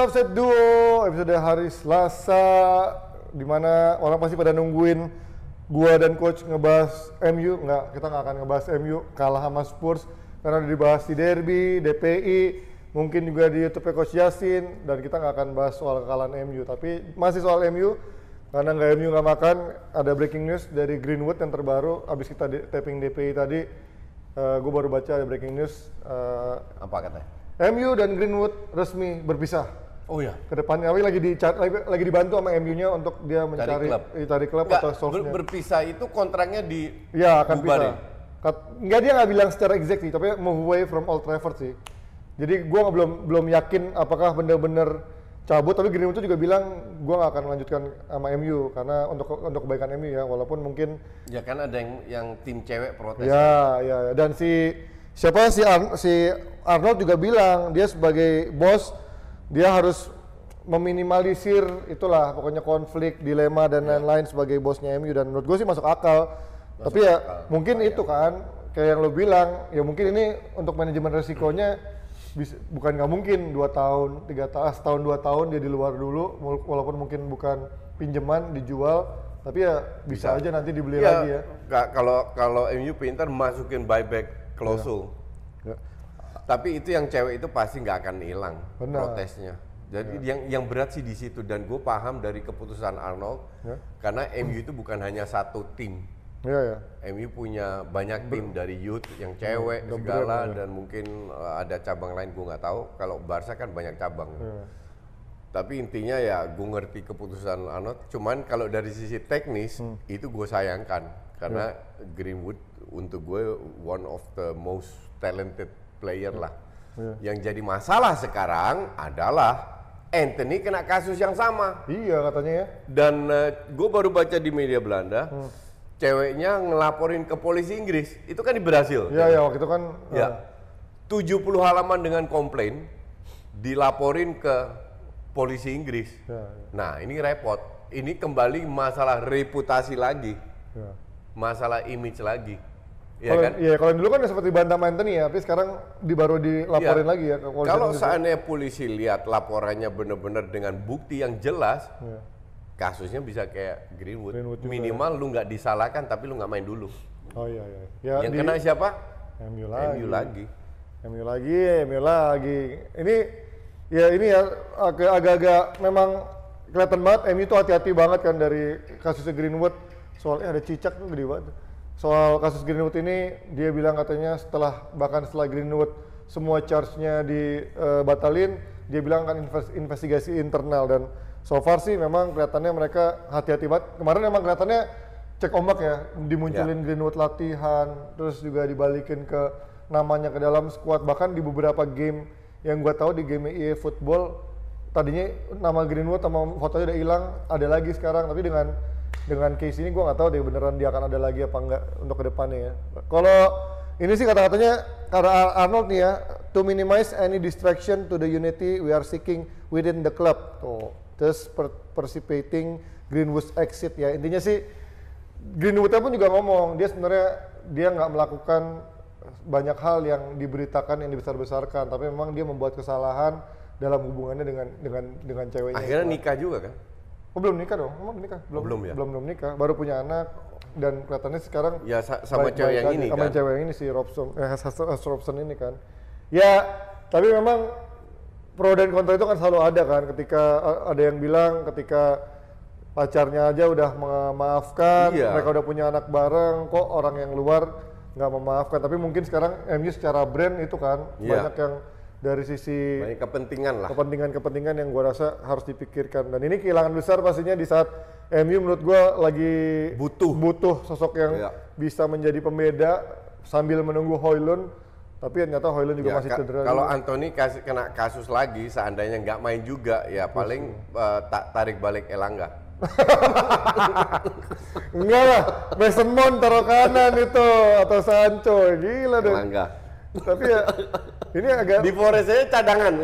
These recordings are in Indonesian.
Episode Offset Duo, episode hari Selasa Dimana orang pasti pada nungguin gua dan coach ngebahas MU Nggak, kita nggak akan ngebahas MU, kalah sama Spurs Karena udah dibahas di Derby, DPI, mungkin juga di Youtube Coach Yasin Dan kita nggak akan bahas soal kekalahan MU Tapi masih soal MU, karena nggak MU nggak makan, ada breaking news dari Greenwood yang terbaru Abis kita tapping DPI tadi, uh, eh, gue baru baca ada breaking news uh, Apa katanya? MU dan Greenwood resmi berpisah. Oh ya. Kedepannya Awi lagi di lagi, lagi dibantu sama MU-nya untuk dia mencari cari klub atau solve ber, Berpisah itu kontraknya di Iya, akan bubar pisah. Enggak dia nggak bilang secara exact sih, tapi move away from Old Trafford sih. Jadi gue belum belum yakin apakah benar-benar cabut tapi Greenwood itu juga bilang gue gak akan melanjutkan sama MU karena untuk untuk kebaikan MU ya walaupun mungkin ya kan ada yang yang tim cewek protes ya ya, ya. dan si siapa ya, si Ar si Arnold juga bilang dia sebagai bos dia harus meminimalisir itulah pokoknya konflik, dilema dan iya. lain-lain yeah. sebagai bosnya MU dan menurut gue sih masuk akal. Masuk Tapi ya akal. mungkin Bayang. itu kan kayak yang lo bilang ya mungkin ini untuk manajemen resikonya bisa, bukan nggak mungkin dua tahun tiga tahun ah, setahun dua tahun dia di luar dulu walaupun mungkin bukan pinjaman dijual tapi ya bisa, bisa. aja nanti dibeli ya, lagi ya kalau kalau MU pintar masukin buyback klausul tapi itu yang cewek itu pasti nggak akan hilang protesnya. Jadi ya. yang yang berat sih di situ dan gue paham dari keputusan Arnold ya. karena MU itu bukan hanya satu tim. Ya, ya. MU punya banyak tim Ber dari youth yang cewek ya, segala ya. dan mungkin uh, ada cabang lain gue nggak tahu. Kalau Barca kan banyak cabang. Ya. Tapi intinya ya gue ngerti keputusan Arnold. Cuman kalau dari sisi teknis hmm. itu gue sayangkan karena ya. Greenwood untuk gue one of the most talented player lah. Yeah. Yang jadi masalah sekarang adalah Anthony kena kasus yang sama. Iya katanya ya. Dan uh, eh, gue baru baca di media Belanda, hmm. ceweknya ngelaporin ke polisi Inggris. Itu kan di Brasil. Iya ya waktu itu kan. Ya. Eh. Uh. 70 halaman dengan komplain dilaporin ke polisi Inggris. Ya, ya. Nah ini repot. Ini kembali masalah reputasi lagi, ya. masalah image lagi. Iya kan? Iya, kalau dulu kan seperti bantam Anthony ya, tapi sekarang di, baru dilaporin ya. lagi ya ke Kalau seandainya polisi lihat laporannya benar-benar dengan bukti yang jelas, ya. kasusnya bisa kayak Greenwood. Greenwood Minimal ya. lu nggak disalahkan tapi lu nggak main dulu. Oh iya iya. Ya, yang di, kena siapa? MU lagi. MU lagi. MU lagi, MU lagi. Ini ya ini ya agak-agak memang kelihatan banget MU itu hati-hati banget kan dari kasus Greenwood. Soalnya ada cicak tuh gede banget soal kasus Greenwood ini dia bilang katanya setelah bahkan setelah Greenwood semua charge-nya dibatalin eh, dia bilang akan investigasi internal dan so far sih memang kelihatannya mereka hati-hati banget kemarin memang kelihatannya cek ombak ya dimunculin yeah. Greenwood latihan terus juga dibalikin ke namanya ke dalam squad bahkan di beberapa game yang gue tahu di game EA Football tadinya nama Greenwood sama fotonya udah hilang ada lagi sekarang tapi dengan dengan case ini gue nggak tahu dia beneran dia akan ada lagi apa enggak untuk kedepannya ya. Kalau ini sih kata-katanya karena Arnold nih ya, to minimize any distraction to the unity we are seeking within the club. Tuh, terus per participating Greenwood exit ya. Intinya sih Greenwood pun juga ngomong dia sebenarnya dia nggak melakukan banyak hal yang diberitakan yang dibesar-besarkan, tapi memang dia membuat kesalahan dalam hubungannya dengan dengan dengan ceweknya. Akhirnya nikah juga kan? Oh, belum nikah dong? Emang nikah? Belum, oh, belum ya? Belum, belum nikah. Baru punya anak dan kelihatannya sekarang ya sama baik, cewek baik yang ini sama kan? cewek yang ini si Robson eh, Has Robson ini kan. Ya, tapi memang pro dan kontra itu kan selalu ada kan ketika eh, ada yang bilang ketika pacarnya aja udah memaafkan, iya. mereka udah punya anak bareng, kok orang yang luar nggak memaafkan. Tapi mungkin sekarang MU secara brand itu kan iya. banyak yang dari sisi Banyak kepentingan lah. Kepentingan-kepentingan yang gue rasa harus dipikirkan dan ini kehilangan besar pastinya di saat MU menurut gue lagi butuh butuh sosok yang ya. bisa menjadi pembeda sambil menunggu Hoylund tapi ya ternyata Hoylund juga ya, masih cedera. Kalau Anthony kasih kena kasus lagi seandainya nggak main juga ya Betul. paling uh, tak tarik balik Elangga. Enggak lah, Mason Mount taruh kanan itu atau Sancho, gila dong. Elangga tapi ya ini agak di Forest aja cadangan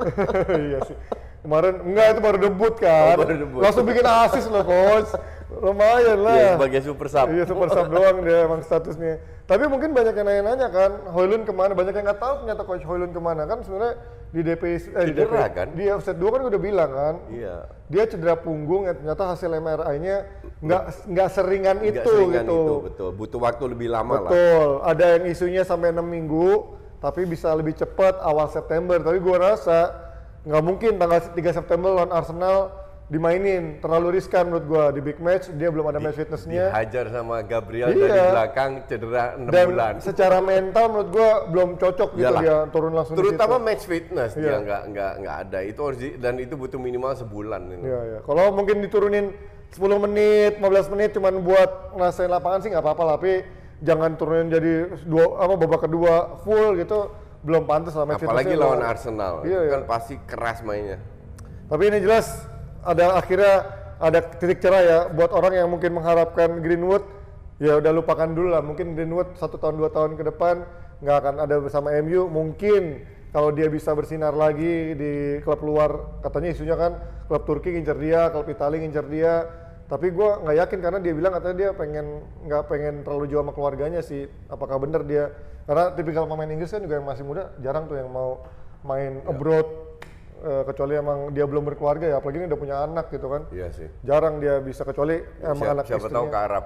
iya sih kemarin enggak itu baru debut kan oh, baru debut. langsung bikin asis loh coach lumayan lah iya, sebagai super sub iya super sub doang dia emang statusnya tapi mungkin banyak yang nanya-nanya kan Hoylun kemana banyak yang nggak tahu ternyata coach Hoylun kemana kan sebenarnya di DP eh, cedera DP, kan di offset 2 kan udah bilang kan iya dia cedera punggung yang eh, ternyata hasil MRI-nya nggak nggak seringan enggak itu seringan gitu itu, betul butuh waktu lebih lama betul. lah betul ada yang isunya sampai enam minggu tapi bisa lebih cepat awal September tapi gua rasa nggak mungkin tanggal 3 September lawan Arsenal dimainin terlalu riskan menurut gua di big match dia belum ada di, match fitnessnya dihajar sama Gabriel iya. dari belakang cedera 6 Dan bulan secara mental menurut gua belum cocok gitu Yalah. dia turun langsung terutama match fitness iya. dia nggak nggak nggak ada itu harus di, dan itu butuh minimal sebulan ini. Iya, iya. kalau mungkin diturunin 10 menit 15 menit cuman buat ngerasain lapangan sih nggak apa-apa tapi jangan turunin jadi dua apa babak kedua full gitu belum pantas lah match apalagi lawan Arsenal iya, iya. kan pasti keras mainnya tapi ini jelas ada akhirnya ada titik cerah ya buat orang yang mungkin mengharapkan Greenwood ya udah lupakan dulu lah mungkin Greenwood satu tahun dua tahun ke depan nggak akan ada bersama MU mungkin kalau dia bisa bersinar lagi di klub luar katanya isunya kan klub Turki ngincer dia klub Italia ngincer dia tapi gue nggak yakin karena dia bilang katanya dia pengen nggak pengen terlalu jauh sama keluarganya sih apakah benar dia karena tipikal pemain Inggris kan juga yang masih muda jarang tuh yang mau main yeah. abroad uh, kecuali emang dia belum berkeluarga ya apalagi ini udah punya anak gitu kan iya sih jarang dia bisa kecuali ya, emang siap, anak siapa istrinya. tahu ke Arab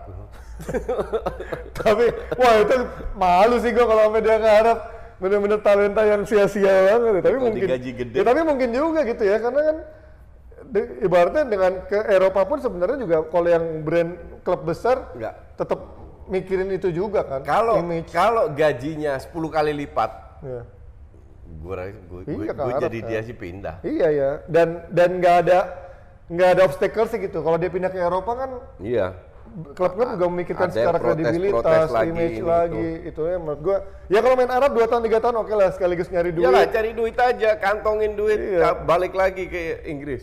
tapi wah itu malu sih gua kalau sampai dia ke Arab bener-bener talenta yang sia-sia banget tapi Kalo mungkin gaji gede. Ya, tapi mungkin juga gitu ya karena kan di, ibaratnya dengan ke Eropa pun sebenarnya juga kalau yang brand klub besar Enggak. tetap mikirin itu juga kan kalau kalau gajinya 10 kali lipat ya gue gue iya, gue jadi kan. dia sih pindah iya ya dan dan nggak ada nggak ada obstacle sih gitu kalau dia pindah ke Eropa kan iya klub-klub juga kan memikirkan ada secara protes, kredibilitas, protes lagi, image lagi, gitu. lagi, itu. ya menurut gue Ya kalau main Arab dua tahun tiga tahun oke okay lah sekaligus nyari duit. Yalah cari duit aja, kantongin duit, iya. balik lagi ke Inggris.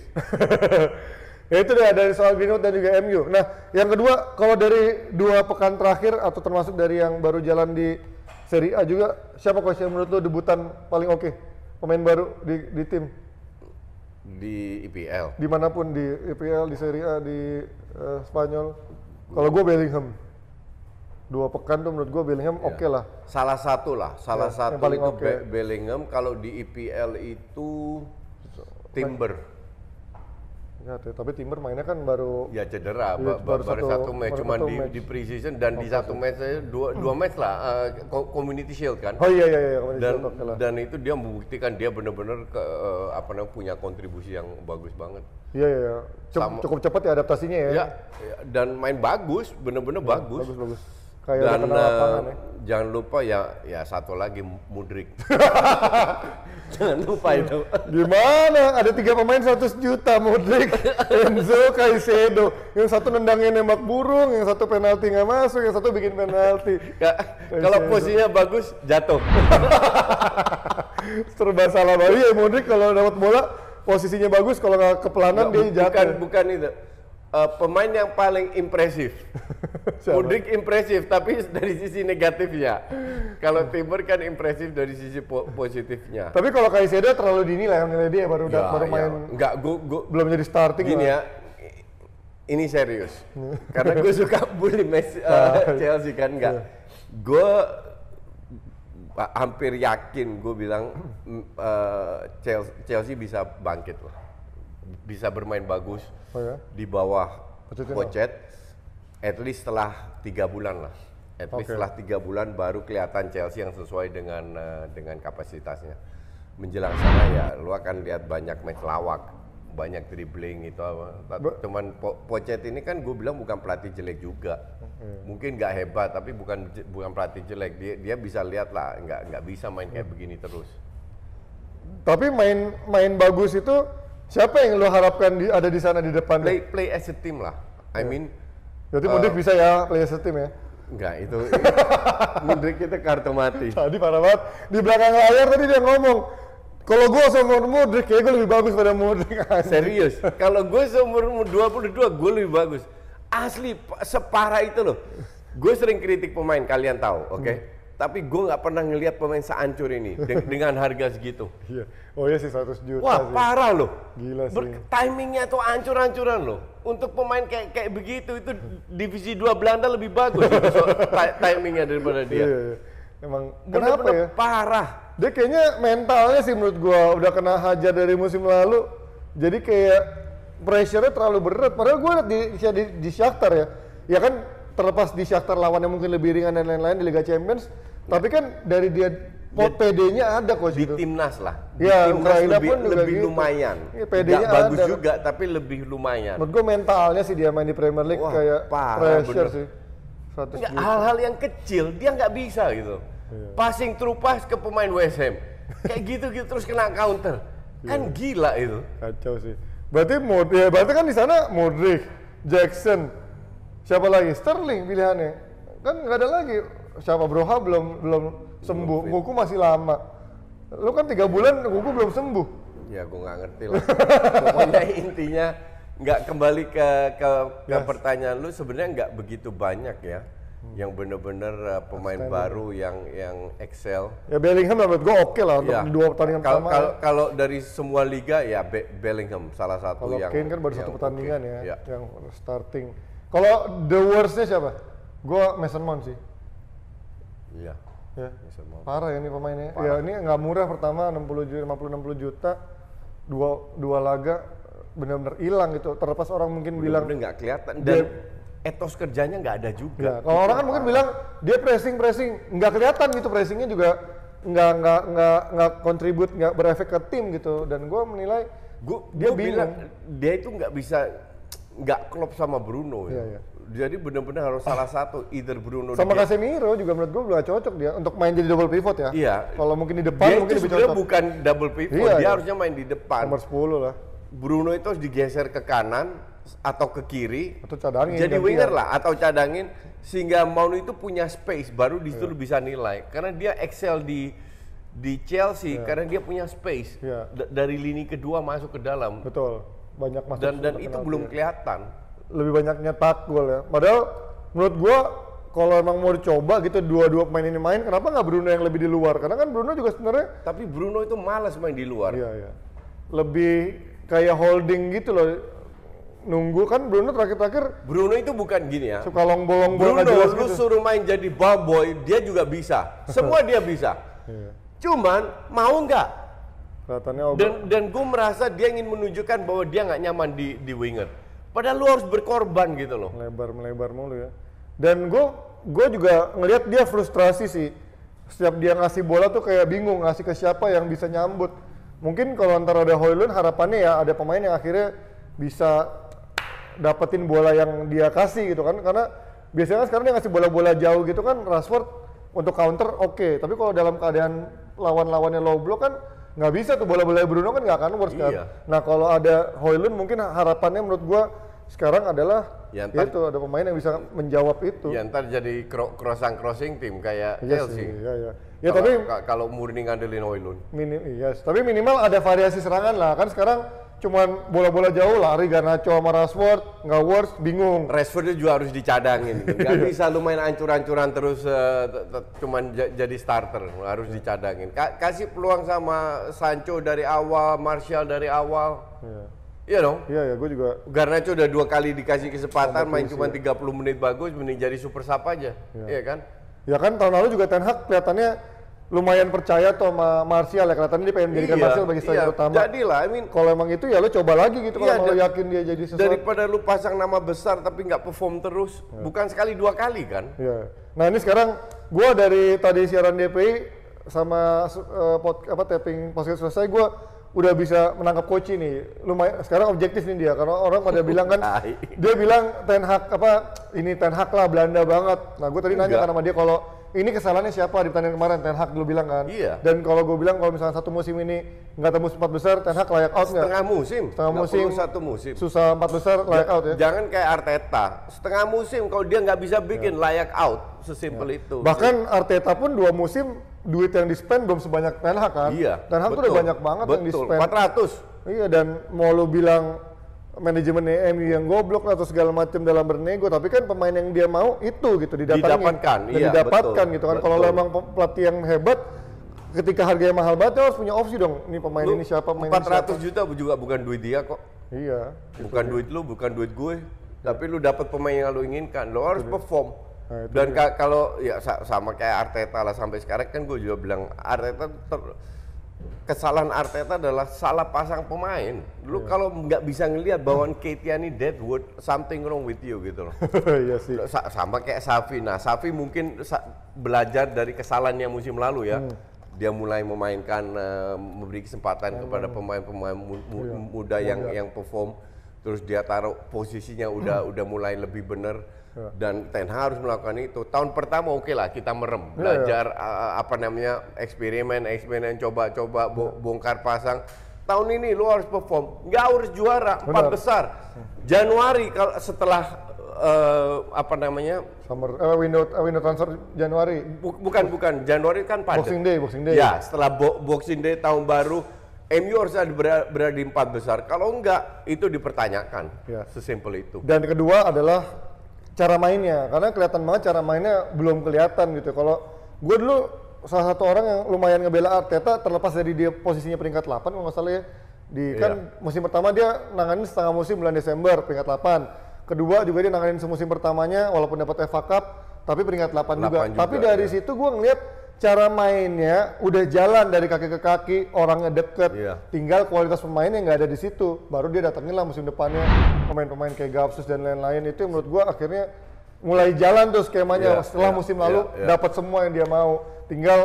ya itu deh dari soal Greenwood dan juga MU. Nah, yang kedua kalau dari dua pekan terakhir atau termasuk dari yang baru jalan di Seri A juga siapa coach yang menurut lu debutan paling oke okay? pemain baru di, di tim di IPL dimanapun di IPL di Serie A di uh, Spanyol kalau gue Bellingham dua pekan tuh menurut gue Bellingham ya. oke okay lah salah satu lah salah ya, satu yang paling oke okay. Bellingham kalau di IPL itu Timber Ya, tapi Timber mainnya kan baru ya cedera, ya, baru, baru satu, satu match cuman satu di, match. di preseason dan oh, di satu match saya dua dua match lah uh, Community Shield kan. Oh iya iya iya Community dan, Shield. Okay dan itu dia membuktikan dia benar-benar uh, apa namanya punya kontribusi yang bagus banget. Iya iya. iya. cukup, cukup cepat ya adaptasinya ya. ya. dan main bagus, benar-benar ya, bagus. Bagus bagus. Kayak Dan uh, ya. jangan lupa ya ya satu lagi Mudrik. jangan lupa itu. Gimana? Ada tiga pemain 100 juta Mudrik, Enzo, Caicedo. Yang satu nendangin nembak burung, yang satu penalti nggak masuk, yang satu bikin penalti. Kalau posisinya bagus jatuh. Serba salah banget. ya Mudrik kalau dapat bola posisinya bagus kalau nggak kepelanan dia jatuh. bukan itu uh, pemain yang paling impresif. Mudrik impresif, tapi dari sisi negatifnya. Kalau Timber kan impresif dari sisi po positifnya. Tapi kalau Kaiseda terlalu dini lah yang nilai dia baru ya, baru ya. main. Enggak, gua, gua, belum jadi starting. Gini lah. ya, ini serius karena gue suka bully Messi uh, Chelsea kan enggak iya. gue hampir yakin gue bilang uh, Chelsea, Chelsea bisa bangkit loh bisa bermain bagus oh, ya? di bawah pochet, at least setelah tiga bulan lah. At least setelah tiga bulan baru kelihatan Chelsea yang sesuai dengan uh, dengan kapasitasnya. Menjelang sana ya, lu akan lihat banyak match lawak, banyak dribbling itu Cuman po Pocet ini kan gue bilang bukan pelatih jelek juga. Hmm. Mungkin nggak hebat, tapi bukan bukan pelatih jelek. Dia dia bisa lihat lah, nggak nggak bisa main kayak hmm. begini terus. Tapi main main bagus itu Siapa yang lo harapkan di, ada di sana di depan? Play, play as a team lah. I ya. mean. Jadi uh, eh, Mudrik bisa ya play as a team ya? Enggak, itu, itu Mudrik kita kartu mati. Tadi parah banget. Di belakang layar tadi dia ngomong, kalau gue seumur Mudrik ya gue lebih bagus pada Mudrik. Serius, kalau gue seumur 22 gue lebih bagus. Asli separah itu loh. Gue sering kritik pemain, kalian tahu, oke? Okay? Hmm tapi gue nggak pernah ngelihat pemain seancur ini dengan harga segitu. Iya. Oh iya sih 100 juta. Wah sih. parah loh. Gila sih. timingnya tuh ancur-ancuran loh. Untuk pemain kayak kayak begitu itu divisi 2 Belanda lebih bagus itu so, timingnya daripada dia. Iya, iya. Emang Bener -bener kenapa ya? Parah. Dia kayaknya mentalnya sih menurut gue udah kena hajar dari musim lalu. Jadi kayak pressure-nya terlalu berat. Padahal gue liat di, di, di Shakhtar ya. Ya kan terlepas di Shakhtar yang mungkin lebih ringan dan lain-lain di Liga Champions, ya. tapi kan dari dia pot PD-nya ada kok di gitu. timnas lah. Di ya, timnas Ukraina lebih, juga lebih gitu. lumayan. Ya, PD-nya bagus ada. juga tapi lebih lumayan. Menurut gue mentalnya sih dia main di Premier League Wah, kayak parah, pressure bener. sih. hal-hal yang kecil dia nggak bisa gitu. Ya. Passing through pass ke pemain West Ham. Kayak gitu-gitu terus kena counter. Iya. Kan gila itu. Kacau sih. Berarti mod ya berarti kan di sana Modric, Jackson, siapa lagi Sterling pilihannya kan nggak ada lagi siapa Broha belum belum sembuh belum Goku masih lama lu kan tiga bulan Goku belum sembuh ya gue nggak ngerti lah pokoknya intinya nggak kembali ke ke, yes. pertanyaan lu sebenarnya nggak begitu banyak ya hmm. yang bener-bener uh, pemain Astaga. baru yang yang excel ya Bellingham menurut gue oke okay lah untuk ya. dua pertandingan kalo, pertama kalau ya. dari semua liga ya Be Bellingham salah satu kalau yang Kane kan baru satu pertandingan okay. ya, ya yang starting kalau the worstnya siapa? Gue Mason Mount sih. Iya. Ya. Mason Mount. Parah ya ini pemainnya. Parah. Ya ini nggak murah pertama 60 juta, 50 60 juta dua dua laga benar-benar hilang gitu. Terlepas orang mungkin bener -bener bilang nggak kelihatan dan etos kerjanya nggak ada juga. Ya. Kalau orang kan mungkin bilang dia pressing pressing nggak kelihatan gitu pressingnya juga nggak nggak nggak nggak kontribut nggak berefek ke tim gitu dan gue menilai gue dia gua bilang dia itu nggak bisa nggak klop sama Bruno ya. Yeah, yeah. Jadi benar-benar harus salah satu either Bruno sama Casemiro juga menurut gue belum cocok dia untuk main jadi double pivot ya. Iya. Kalau mungkin di depan dia mungkin itu bukan double pivot, iya, dia iya. harusnya main di depan. Nomor 10 lah. Bruno itu harus digeser ke kanan atau ke kiri atau cadangin jadi winger lah atau cadangin sehingga Mount itu punya space baru di situ yeah. bisa nilai karena dia excel di di Chelsea yeah. karena dia punya space yeah. dari lini kedua masuk ke dalam betul banyak masuk dan dan itu belum ya. kelihatan lebih banyak nyetak gol ya padahal menurut gua kalau emang mau dicoba gitu dua-dua pemain ini main kenapa nggak Bruno yang lebih di luar karena kan Bruno juga sebenarnya tapi Bruno itu malas main di luar iya iya lebih kayak holding gitu loh nunggu kan Bruno terakhir-terakhir Bruno itu bukan gini ya suka long bolong Bruno lu gitu. suruh main jadi ball boy dia juga bisa semua dia bisa iya. cuman mau nggak Kelihatannya Dan dan gue merasa dia ingin menunjukkan bahwa dia nggak nyaman di di winger. Padahal lu harus berkorban gitu loh. Melebar melebar mulu ya. Dan gue gue juga ngelihat dia frustrasi sih. Setiap dia ngasih bola tuh kayak bingung ngasih ke siapa yang bisa nyambut. Mungkin kalau antara ada Hoylund harapannya ya ada pemain yang akhirnya bisa dapetin bola yang dia kasih gitu kan karena biasanya kan sekarang dia ngasih bola-bola jauh gitu kan Rashford untuk counter oke okay. tapi kalau dalam keadaan lawan-lawannya low block kan nggak bisa tuh bola-bola Bruno kan nggak akan worth kan. iya. kan. Nah kalau ada Hoylund mungkin harapannya menurut gua sekarang adalah ya, entar, itu ada pemain yang bisa menjawab itu. Ya ntar jadi crossing crossing tim kayak iya Chelsea. Sih, iya, iya. Ya kalo, tapi kalau murni ngandelin Hoylund. Minim, iya. Yes. Tapi minimal ada variasi serangan lah kan sekarang cuman bola-bola jauh lari Garnacho sama Rashford nggak worth bingung Rashford juga harus dicadangin nggak bisa lu main ancur-ancuran terus eh, cuman jadi starter harus dicadangin kasih peluang sama Sancho dari awal Martial dari awal Iya, iya dong. Iya, ya, gue juga. Garnacho udah dua kali dikasih kesempatan main cuma ya. 30 menit bagus, mending jadi super sub aja. Iya. iya, kan? Ya kan tahun lalu juga Ten Hag kelihatannya lumayan percaya tuh sama Martial ya kelihatannya dia pengen jadikan iya, Martial bagi striker iya, utama. Jadilah, I mean, kalau emang itu ya lo coba lagi gitu iya, kalau yakin dia jadi sesuatu. Daripada lu pasang nama besar tapi nggak perform terus, iya. bukan sekali dua kali kan? Iya. Nah ini sekarang gue dari tadi siaran DPI sama uh, eh, pot, apa tapping podcast selesai gue udah bisa menangkap Koci nih. Lumayan sekarang objektif nih dia karena orang pada bilang kan dia bilang Ten Hag apa ini Ten Hag lah Belanda banget. Nah, gue tadi nanya kan sama dia kalau ini kesalahannya siapa di pertandingan kemarin Ten Hag dulu bilang kan. Iya. Dan kalau gue bilang kalau misalnya satu musim ini nggak tembus empat besar, Ten Hag layak out nggak? Setengah gak? musim. Setengah gak musim. satu musim. Susah empat besar layak out ya. Jangan kayak Arteta. Setengah musim kalau dia nggak bisa bikin yeah. layak out, sesimpel yeah. itu. Bahkan Arteta pun dua musim duit yang di spend belum sebanyak Ten Hag kan. Iya. Ten Hag tuh udah banyak banget betul. yang di spend. ratus. Iya dan mau lu bilang manajemen MU yang goblok atau segala macam dalam bernego tapi kan pemain yang dia mau itu gitu didatangin didapatkan dan iya, didapatkan betul, gitu kan kalau memang pelatih yang hebat ketika harganya mahal banget harus punya opsi dong nih pemain lu, ini siapa pemain 400 ini siapa. juta juga bukan duit dia kok iya bukan gitu duit ya. lu bukan duit gue tapi lu dapat pemain yang lu inginkan lu harus itu perform nah, dan kalau ya sama kayak Arteta lah sampai sekarang kan gue juga bilang Arteta ter kesalahan Arteta adalah salah pasang pemain. Lu yeah. kalau nggak bisa ngelihat bahwa Ketiani Deadwood something wrong with you gitu loh. Iya sih. Sa sama kayak Safi. Nah, Safi mungkin belajar dari kesalahannya musim lalu ya. Hmm. Dia mulai memainkan uh, memberi kesempatan yeah, kepada pemain-pemain yeah. muda yang yeah. yang perform terus dia taruh posisinya udah hmm. udah mulai lebih bener yeah. dan Ten Hag harus melakukan itu. Tahun pertama oke okay lah kita merem, ya. belajar yeah. Uh, apa namanya eksperimen, eksperimen coba-coba bo ya. bongkar pasang. Tahun ini lu harus perform, nggak harus juara Benar. empat besar. Ya. Januari kalau setelah uh, apa namanya summer uh, window uh, window transfer Januari. bukan bukan Januari kan pada Boxing Day, Boxing Day. Ya setelah bo Boxing Day tahun baru MU harusnya berada, berada di empat besar. Kalau enggak, itu dipertanyakan. Ya. Sesimpel itu. Dan kedua adalah cara mainnya, karena kelihatan banget cara mainnya belum kelihatan gitu. Kalau gue dulu salah satu orang yang lumayan ngebela Arteta terlepas dari dia posisinya peringkat 8 kalau nggak salah ya. Di iya. kan musim pertama dia nanganin setengah musim bulan Desember peringkat 8. Kedua juga dia nanganin semusim pertamanya walaupun dapat FA Cup tapi peringkat 8, 8 juga. juga. Tapi dari ya. situ gue ngeliat cara mainnya udah jalan dari kaki ke kaki, orangnya deket. Iya. Tinggal kualitas pemainnya nggak ada di situ. Baru dia datangin lah musim depannya pemain-pemain kayak Gapsus dan lain-lain itu menurut gua akhirnya mulai jalan tuh skemanya iya, setelah iya, musim lalu iya, iya. dapat semua yang dia mau. Tinggal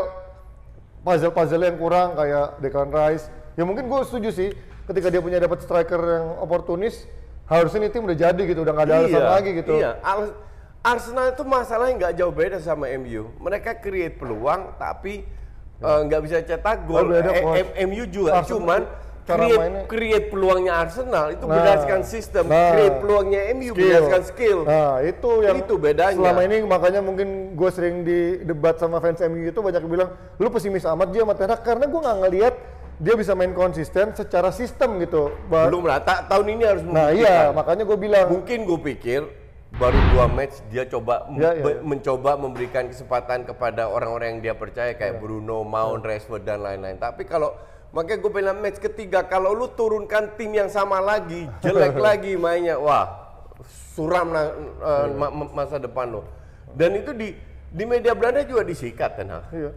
puzzle-puzzle yang kurang kayak Declan Rice. Ya mungkin gue setuju sih ketika dia punya dapat striker yang oportunis harusnya ini tim udah jadi gitu udah nggak ada iya, alasan lagi gitu. Iya, Arsenal itu masalahnya nggak jauh beda sama MU. Mereka create peluang tapi ya. eh, nggak uh, bisa cetak gol. Eh, MU juga Arsenal cuman create, create peluangnya Arsenal itu nah, berdasarkan sistem, nah, create peluangnya MU skill. berdasarkan skill. Nah, itu yang itu bedanya. Selama ini makanya mungkin gue sering di debat sama fans MU itu banyak yang bilang, "Lu pesimis amat dia sama karena gue nggak ngelihat dia bisa main konsisten secara sistem gitu. Bah Belum lah. tahun ini harus Nah, iya, makanya gue bilang. Mungkin gue pikir baru dua match dia coba ya, ya, ya. mencoba memberikan kesempatan kepada orang-orang yang dia percaya kayak ya. Bruno, Mount, ya. Rashford dan lain-lain. Tapi kalau makanya gue pengen match ketiga kalau lu turunkan tim yang sama lagi, jelek lagi mainnya, wah suram lah eh, uh, ya. ya. masa depan lo. Dan itu di di media Belanda juga disikat kan. Iya.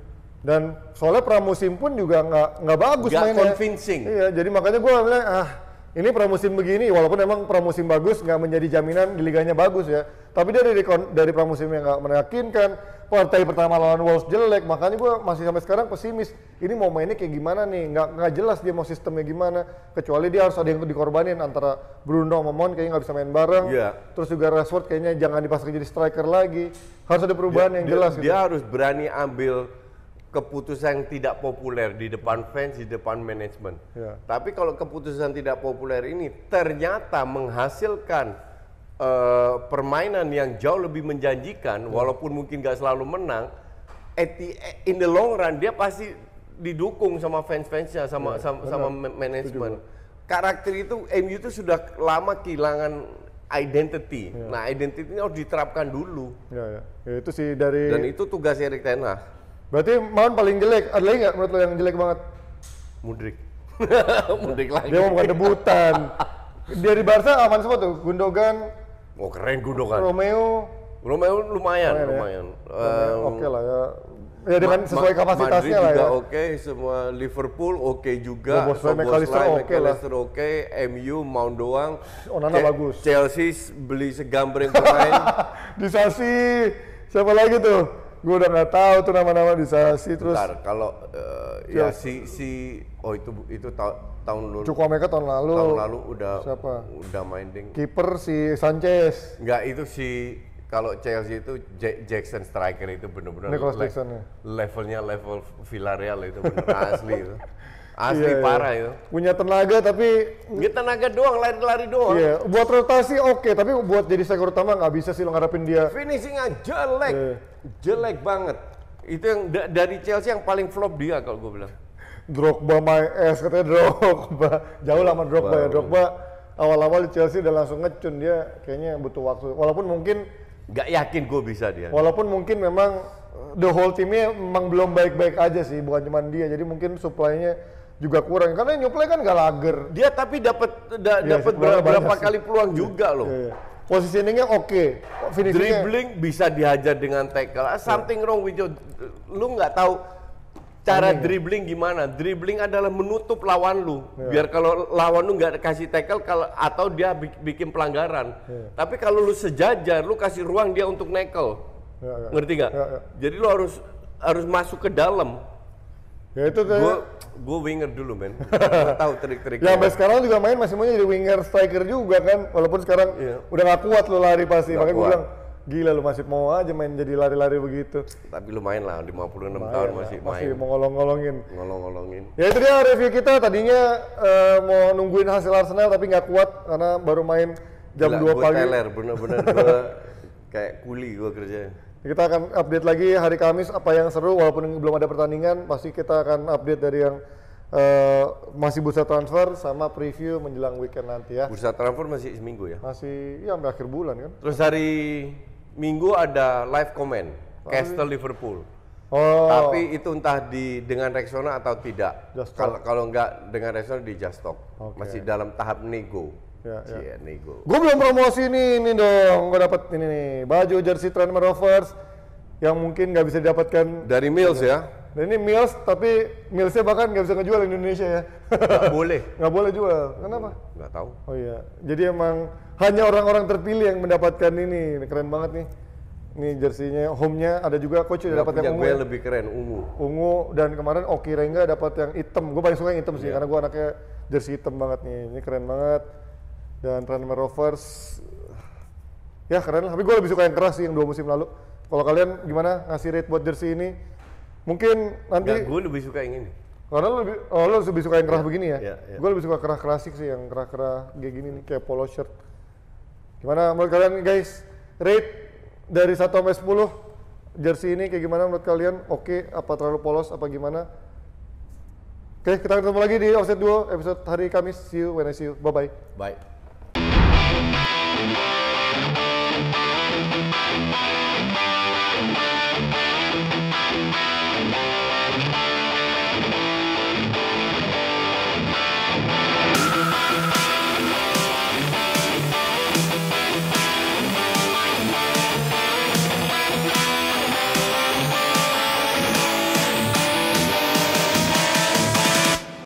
Dan soalnya pramusim pun juga nggak nggak bagus gak mainnya. convincing. Iya, jadi makanya gue bilang ah ini pramusim begini walaupun emang pramusim bagus nggak menjadi jaminan di liganya bagus ya tapi dia dari dari pramusim yang nggak meyakinkan partai pertama lawan Wolves jelek makanya gue masih sampai sekarang pesimis ini mau mainnya kayak gimana nih nggak nggak jelas dia mau sistemnya gimana kecuali dia harus ada yang dikorbanin antara Bruno sama Mon kayaknya nggak bisa main bareng yeah. terus juga Rashford kayaknya jangan dipasang jadi striker lagi harus ada perubahan dia, yang dia, jelas dia gitu. harus berani ambil keputusan yang tidak populer di depan fans, di depan manajemen. Ya. Tapi kalau keputusan tidak populer ini ternyata menghasilkan uh, permainan yang jauh lebih menjanjikan, ya. walaupun mungkin gak selalu menang, at the, e- in the long run dia pasti didukung sama fans-fansnya, sama ya, sama, sama manajemen. Karakter itu MU itu sudah lama kehilangan identity. Ya. Nah, identitinya harus diterapkan dulu. Ya, ya. ya itu sih dari Dan itu tugas Erik Tenah. Berarti Mount paling jelek, ada lagi nggak menurut lo yang jelek banget? Mudrik. Mudrik lagi. Dia mau bukan debutan. Dia di Barca aman semua tuh, Gundogan. Oh keren Gundogan. Romeo. Romeo lumayan, lumayan. Ya? lumayan. Ya. Um, oke okay lah ya. Ya dengan Ma sesuai kapasitasnya Madrid lah ya. juga oke, okay, semua Liverpool oke okay juga. bos McAllister oke okay lah. oke, okay, MU Mount doang. Onana bagus. Chelsea beli segambreng pemain. Di Sasi siapa lagi tuh? gue udah nggak tahu tuh nama-nama di sana si terus Bentar, kalau uh, ya, ya si si oh itu itu ta tahun lalu Cukup mereka tahun lalu tahun lalu udah siapa udah main ding kiper si Sanchez nggak itu si kalau Chelsea itu J Jackson striker itu benar-benar ya? le levelnya level Villarreal itu benar asli itu Asli iya, iya. parah iya. itu. Punya tenaga tapi punya tenaga doang lari-lari doang. Iya, buat rotasi oke, okay, tapi buat jadi striker utama nggak bisa sih lo ngarepin dia. Finishingnya jelek. Yeah. Jelek banget. Itu yang da dari Chelsea yang paling flop dia kalau gue bilang. Drogba my ass katanya Drogba. Jauh lama Drogba ya. Drogba awal-awal di Chelsea udah langsung ngecun dia kayaknya butuh waktu. Walaupun mungkin nggak yakin gue bisa dia. Walaupun mungkin memang the whole timnya memang belum baik-baik aja sih, bukan cuma dia. Jadi mungkin supply-nya juga kurang karena Nyuplai kan gak lager. Dia tapi dapat da, yeah, dapat berapa, berapa kali peluang yeah. juga loh. yeah, yeah. Positioningnya oke. Okay. Dribbling bisa dihajar dengan tackle. Ah, something iya. wrong with you. Lu nggak tahu cara Aning, ya? dribbling ya? gimana? Dribbling adalah menutup lawan lu. Yeah. Biar kalau lawan lu nggak kasih tackle kalau atau dia bikin pelanggaran. Yeah. Tapi kalau lu sejajar, lu kasih ruang dia untuk nekel. Yeah, yeah. Ngerti nggak? Yeah, yeah. Jadi lu harus harus masuk ke dalam ya itu kayak gue gue winger dulu men tahu trik-trik ya sampai sekarang juga main masih mau jadi winger striker juga kan walaupun sekarang yeah. udah gak kuat lo lari pasti gak makanya gue bilang gila lu masih mau aja main jadi lari-lari begitu tapi main lah 56 enam tahun lah. masih main masih mau ngolong-ngolongin ngolong-ngolongin ya itu dia review kita tadinya uh, mau nungguin hasil Arsenal tapi nggak kuat karena baru main jam gila, 2 pagi teler bener-bener gue kayak kuli gue kerja kita akan update lagi hari Kamis apa yang seru walaupun belum ada pertandingan pasti kita akan update dari yang uh, masih bursa transfer sama preview menjelang weekend nanti ya. Bursa transfer masih seminggu ya? Masih ya sampai akhir bulan kan. Terus hari Minggu ada live comment Lalu. Castle Liverpool. Oh. Tapi itu entah di dengan Rexona atau tidak. Kalau kalau nggak dengan Rexona di Just Talk. Okay. Masih dalam tahap nego. Ya, ya. Iya, gue belum promosi nih, ini dong. Gue dapat ini nih baju jersey Tranmere Rovers yang mungkin nggak bisa didapatkan dari Mills ya. Dan ini Mills tapi Millsnya bahkan nggak bisa ngejual di Indonesia ya. Nggak boleh. Nggak boleh jual. Kenapa? Nggak tahu. Oh iya. Jadi emang hanya orang-orang terpilih yang mendapatkan ini. Keren banget nih. Ini jersinya, home-nya ada juga coach udah dapat yang ungu. Gue ya? lebih keren ungu. Ungu dan kemarin Oki Rengga dapat yang hitam. Gue paling suka yang hitam sih yeah. karena gue anaknya jersey hitam banget nih. Ini keren banget dan Tranmere Rovers ya keren lah tapi gue lebih suka yang keras sih yang dua musim lalu kalau kalian gimana ngasih rate buat jersey ini mungkin nanti gue lebih suka yang ini karena lo lebih, oh, lo lebih suka yang kerah yeah, begini ya? Yeah, yeah. Gue lebih suka kerah klasik sih, yang kerah-kerah kayak gini nih, kayak polo shirt. Gimana menurut kalian guys? Rate dari 1 sampai 10 jersey ini kayak gimana menurut kalian? Oke, okay, apa terlalu polos, apa gimana? Oke, kita ketemu lagi di Offset Duo episode hari Kamis. See you when I see you. Bye-bye. Bye.